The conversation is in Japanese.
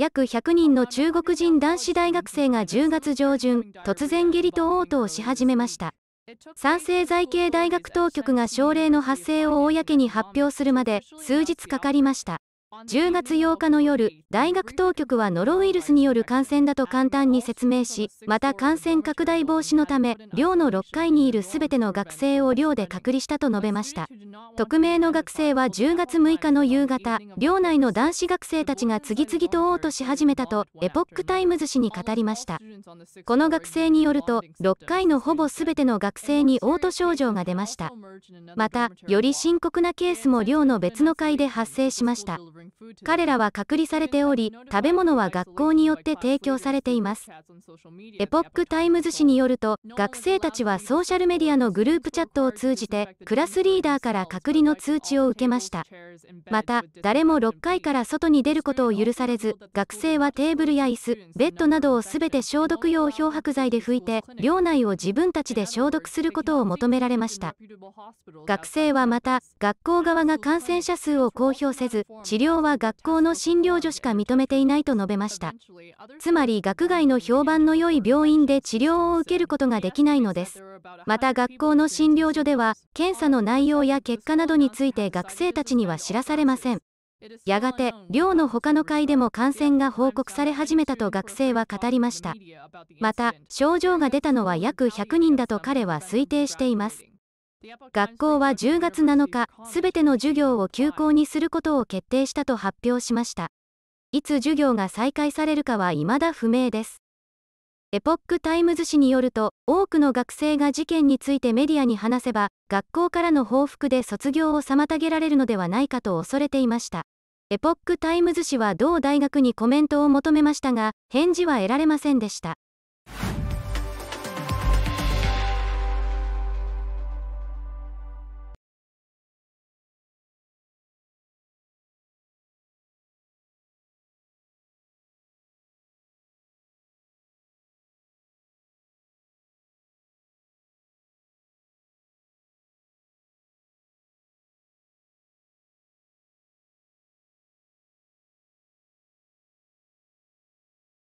約100人の中国人男子大学生が10月上旬、突然下痢と嘔吐をし始めました。賛成財系大学当局が症例の発生を公に発表するまで数日かかりました。10月8日の夜、大学当局はノロウイルスによる感染だと簡単に説明し、また感染拡大防止のため、寮の6階にいるすべての学生を寮で隔離したと述べました。匿名の学生は10月6日の夕方、寮内の男子学生たちが次々と嘔吐し始めたと、エポックタイムズ紙に語りました。この学生によると、6回のほぼすべての学生に嘔吐症状が出ました。また、より深刻なケースも寮の別の階で発生しました。彼らは隔離されており、食べ物は学校によって提供されています。エポック・タイムズ紙によると、学生たちはソーシャルメディアのグループチャットを通じて、クラスリーダーから隔離の通知を受けました。また、誰も6階から外に出ることを許されず、学生はテーブルや椅子、ベッドなどをすべて消毒用漂白剤で拭いて、寮内を自分たちで消毒することを求められました。学生はまた、学校側が感染者数を公表せず、治療は学校の診療所しか認めていないと述べました。つまり学外の評判の良い病院で治療を受けることができないのです。また学校の診療所では、検査の内容や結果などについて学生たちには知らされません。やがて、寮の他の階でも感染が報告され始めたと学生は語りました。また、症状が出たのは約100人だと彼は推定しています。学校は10月7日、すべての授業を休校にすることを決定したと発表しました。いつ授業が再開されるかは未だ不明です。エポックタイムズ紙によると、多くの学生が事件についてメディアに話せば、学校からの報復で卒業を妨げられるのではないかと恐れていました。エポックタイムズ紙は同大学にコメントを求めましたが、返事は得られませんでした。